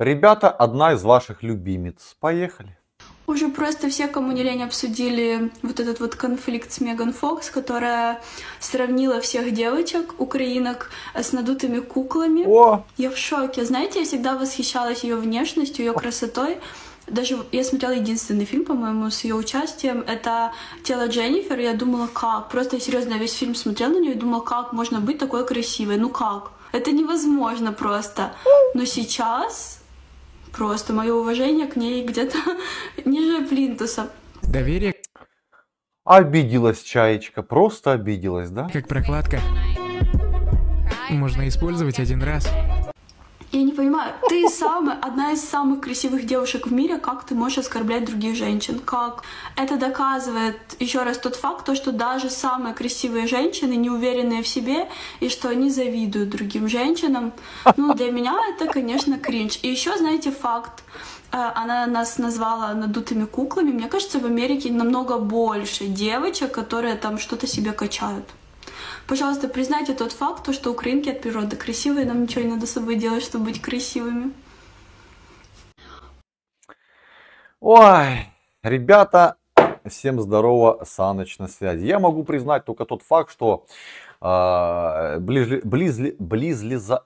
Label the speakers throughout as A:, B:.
A: Ребята, одна из ваших любимец. Поехали.
B: Уже просто все, кому не лень, обсудили вот этот вот конфликт с Меган Фокс, которая сравнила всех девочек, украинок, э, с надутыми куклами. О! Я в шоке. Знаете, я всегда восхищалась ее внешностью, ее красотой. Даже я смотрела единственный фильм, по-моему, с ее участием. Это «Тело Дженнифер». Я думала, как? Просто я серьезно весь фильм смотрела на нее и думала, как можно быть такой красивой? Ну как? Это невозможно просто. Но сейчас Просто мое уважение к ней где-то ниже плинтуса.
A: Доверие. Обиделась чаечка, просто обиделась, да? Как прокладка.
B: Можно использовать один раз. Я не понимаю, ты самая, одна из самых красивых девушек в мире, как ты можешь оскорблять других женщин? Как? Это доказывает еще раз тот факт, то, что даже самые красивые женщины не уверенные в себе, и что они завидуют другим женщинам. Ну, для меня это, конечно, кринж. И еще, знаете, факт, э, она нас назвала надутыми куклами. Мне кажется, в Америке намного больше девочек, которые там что-то себе качают. Пожалуйста, признайте тот факт, что украинки от природы красивые, нам ничего не надо с собой делать, чтобы быть красивыми.
A: Ой, ребята, всем здорово, Саныч на связи. Я могу признать только тот факт, что э, а, близли, близли, близли за,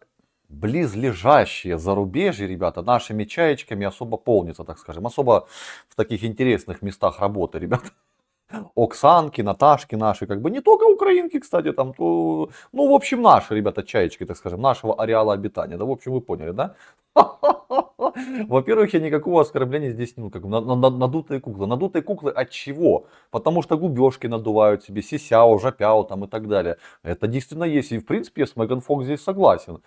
A: близлежащие зарубежье, ребята, нашими чаечками особо полнится, так скажем, особо в таких интересных местах работы, ребята. Оксанки, Наташки наши, как бы не только украинки, кстати, там, то, ну, в общем, наши, ребята, чаечки, так скажем, нашего ареала обитания, да, в общем, вы поняли, да? Во-первых, я никакого оскорбления здесь, не ну, как на, надутые куклы. Надутые куклы от чего? Потому что губежки надувают себе, сисяо, жапяо там и так далее. Это действительно есть, и в принципе я с Меган Фокс здесь согласен.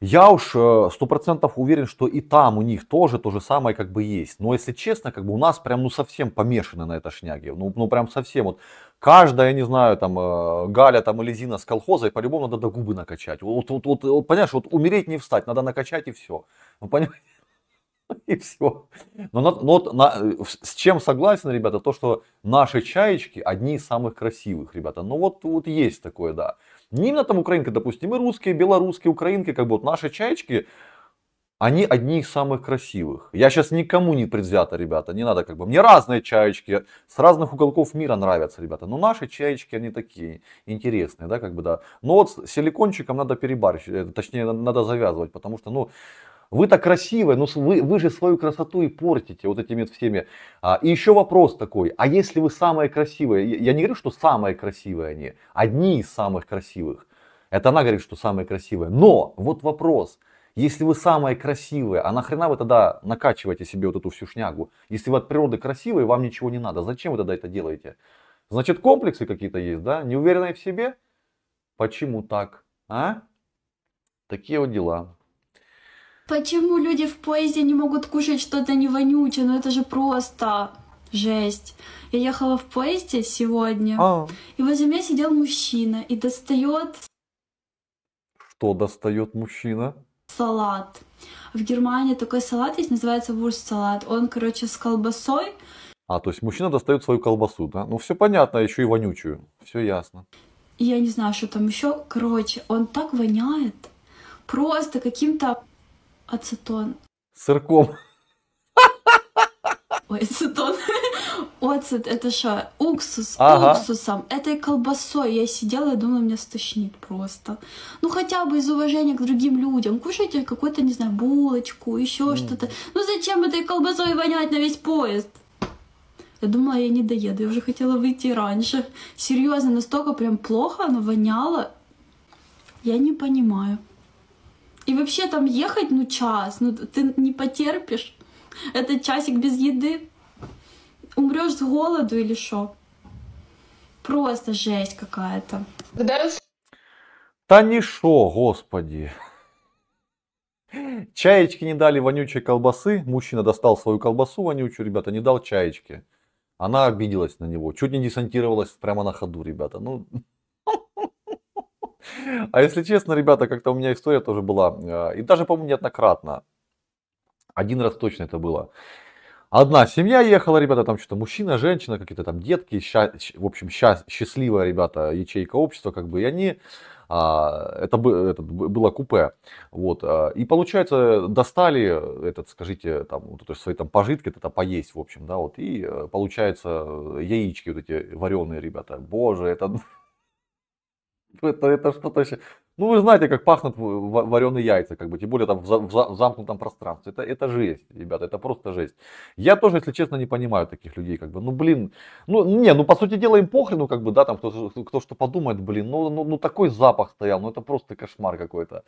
A: Я уж э, сто процентов уверен, что и там у них тоже то же самое как бы есть. Но если честно, как бы у нас прям ну совсем помешаны на это шняги. Ну, ну прям совсем вот. Каждая, я не знаю, там э, Галя там или Зина с колхоза, и по-любому надо до губы накачать. Вот, вот, вот, вот, понимаешь, вот умереть не встать, надо накачать и все. Ну, понимаешь? И все. Но, но, но на, э, с чем согласен, ребята, то, что наши чаечки одни из самых красивых, ребята. Ну вот, вот есть такое, да. Не именно там украинка, допустим, и русские, и белорусские, украинки, как бы вот наши чаечки, они одни из самых красивых. Я сейчас никому не предвзято, ребята, не надо как бы. Мне разные чаечки с разных уголков мира нравятся, ребята. Но наши чаечки, они такие интересные, да, как бы, да. Но вот с силикончиком надо перебарщивать, э, точнее, надо завязывать, потому что, ну, вы так красивая, но ну, вы, вы же свою красоту и портите вот этими всеми. А, и еще вопрос такой, а если вы самые красивые, я не говорю, что самые красивые они, одни из самых красивых. Это она говорит, что самые красивые. Но вот вопрос, если вы самые красивые, а нахрена вы тогда накачиваете себе вот эту всю шнягу? Если вы от природы красивые, вам ничего не надо, зачем вы тогда это делаете? Значит, комплексы какие-то есть, да? Неуверенные в себе? Почему так? А? Такие вот дела.
B: Почему люди в поезде не могут кушать что-то не вонючее? Ну это же просто жесть. Я ехала в поезде сегодня, А, и возле меня сидел мужчина и достает
A: что достает мужчина?
B: салат. В Германии такой салат есть, называется вурст-салат. Он, короче, с колбасой,
A: А, то есть мужчина достает свою колбасу, да? Ну все понятно, еще и вонючую. Все ясно.
B: я не знаю, что там еще. Короче, он так воняет. Просто каким-то Ацетон. Сырком. Ой, ацетон. Оцет, это что? Уксус, ага. уксусом, этой колбасой. Я сидела и думала, меня стошнит просто. Ну, хотя бы из уважения к другим людям. Кушайте какую-то, не знаю, булочку, еще mm. что-то. Ну, зачем этой колбасой вонять на весь поезд? Я думала, я не доеду, я уже хотела выйти раньше. Серьезно, настолько прям плохо она воняла. Я не понимаю. И вообще там ехать, ну, час, ну, ты не потерпишь. Это часик без еды. Умрешь с голоду или что? Просто жесть какая-то.
A: Та не шо, господи. Чаечки не дали вонючей колбасы. Мужчина достал свою колбасу вонючую, ребята, не дал чаечки. Она обиделась на него. Чуть не десантировалась прямо на ходу, ребята. Ну, А если честно, ребята, как-то у меня история тоже была. Э, и даже, по-моему, неоднократно. Один раз точно это было. Одна семья ехала, ребята, там что-то мужчина, женщина, какие-то там детки, ща, в общем, ща, счастливая, ребята, ячейка общества, как бы, и они, а, это, это было купе, вот, а, и получается, достали э, этот, скажите, там, вот, то есть свои там пожитки, это поесть, в общем, да, вот, и получается, яички вот эти вареные, ребята, боже, это Это, это что-то еще. Ну, вы знаете, как пахнут вареные яйца, как бы, тем более там в, за, в, за, в замкнутом пространстве. Это, это жесть, ребята, это просто жесть. Я тоже, если честно, не понимаю таких людей, как бы, ну, блин, ну, не, ну, по сути дела, им похрену, ну, как бы, да, там, кто, кто что подумает, блин, ну, ну, ну, такой запах стоял, ну, это просто кошмар какой-то.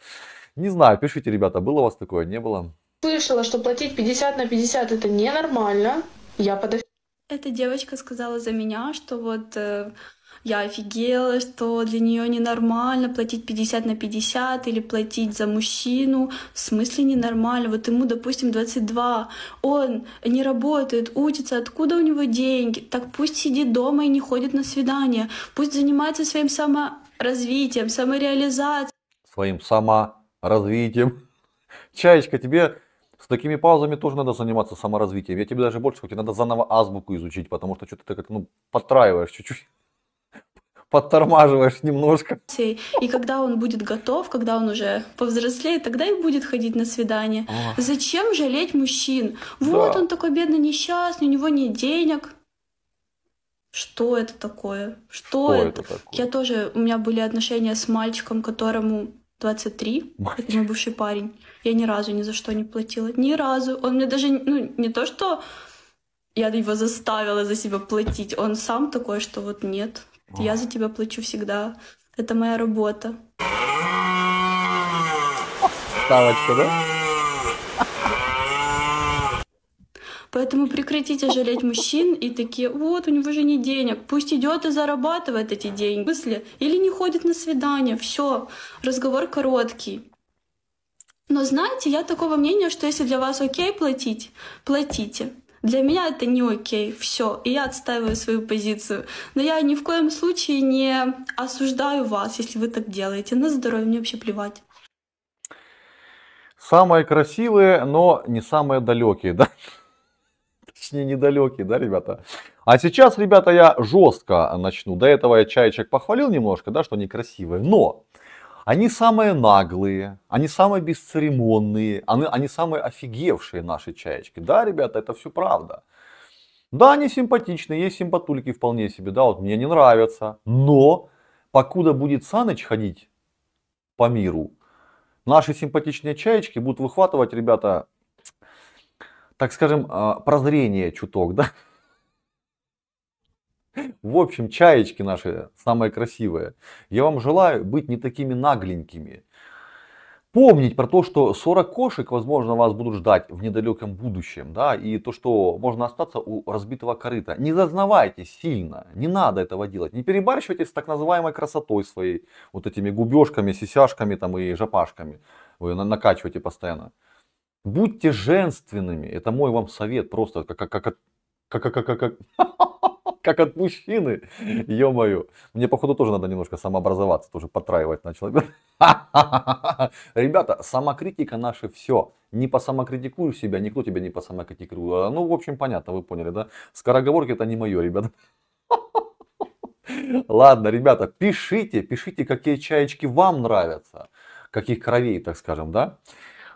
A: Не знаю, пишите, ребята, было у вас такое, не было?
B: Слышала, что платить 50 на 50 это ненормально, я подо... Эта девочка сказала за меня, что вот... Э я офигела, что для нее ненормально платить 50 на 50 или платить за мужчину. В смысле ненормально? Вот ему, допустим, 22, он не работает, учится, откуда у него деньги? Так пусть сидит дома и не ходит на свидания, пусть занимается своим саморазвитием, самореализацией.
A: Своим саморазвитием. Чаечка, тебе с такими паузами тоже надо заниматься саморазвитием. Я тебе даже больше хочу, надо заново азбуку изучить, потому что что-то ты как-то ну, подстраиваешь чуть-чуть подтормаживаешь немножко.
B: И когда он будет готов, когда он уже повзрослеет, тогда и будет ходить на свидание. О. Зачем жалеть мужчин? Вот да. он такой бедный, несчастный, у него нет денег. Что это такое? Что, Что это? это такое? Я тоже, у меня были отношения с мальчиком, которому 23, Мальчик. это мой бывший парень. Я ни разу ни за что не платила, ни разу. Он мне даже, ну, не то, что я его заставила за себя платить, он сам такой, что вот нет, я за тебя плачу всегда. Это моя работа.
A: Ставочка, да?
B: Поэтому прекратите жалеть мужчин и такие, вот, у него же не денег, пусть идет и зарабатывает эти деньги, мысли, или не ходит на свидание, все, разговор короткий. Но знаете, я такого мнения, что если для вас окей платить, платите. Для меня это не окей, все, и я отстаиваю свою позицию. Но я ни в коем случае не осуждаю вас, если вы так делаете. На здоровье мне вообще плевать.
A: Самые красивые, но не самые далекие, да? Точнее, недалекие, да, ребята? А сейчас, ребята, я жестко начну. До этого я чаечек похвалил немножко, да, что они красивые. Но они самые наглые, они самые бесцеремонные, они, они самые офигевшие наши чаечки. Да, ребята, это все правда. Да, они симпатичные, есть симпатульки вполне себе, да, вот мне не нравятся. Но, покуда будет Саныч ходить по миру, наши симпатичные чаечки будут выхватывать, ребята, так скажем, а, прозрение чуток, да, в общем, чаечки наши самые красивые. Я вам желаю быть не такими нагленькими. Помнить про то, что 40 кошек, возможно, вас будут ждать в недалеком будущем, да, и то, что можно остаться у разбитого корыта. Не зазнавайтесь сильно, не надо этого делать. Не перебарщивайте с так называемой красотой своей, вот этими губежками, сисяшками там и жопашками. Вы накачиваете постоянно. Будьте женственными, это мой вам совет, просто как, как, как, как, как, как, как, как, как от мужчины. Ё-моё. Мне, походу, тоже надо немножко самообразоваться, тоже потраивать на Ребята, самокритика наше все. Не по самокритикую себя, никто тебя не по самокритикую. А, ну, в общем, понятно, вы поняли, да? Скороговорки это не мое, ребята. Ладно, ребята, пишите, пишите, какие чаечки вам нравятся, каких кровей, так скажем, да?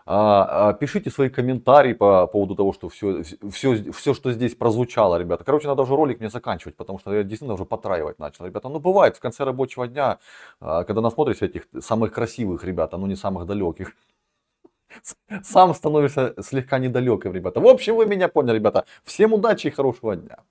A: А, а, пишите свои комментарии по поводу того, что все, все, все, что здесь прозвучало, ребята. Короче, надо уже ролик мне заканчивать, потому что я действительно уже потраивать начал, ребята. Ну, бывает, в конце рабочего дня, а, когда насмотришься этих самых красивых ребят, а ну не самых далеких, сам становишься слегка недалеким, ребята. В общем, вы меня поняли, ребята. Всем удачи и хорошего дня.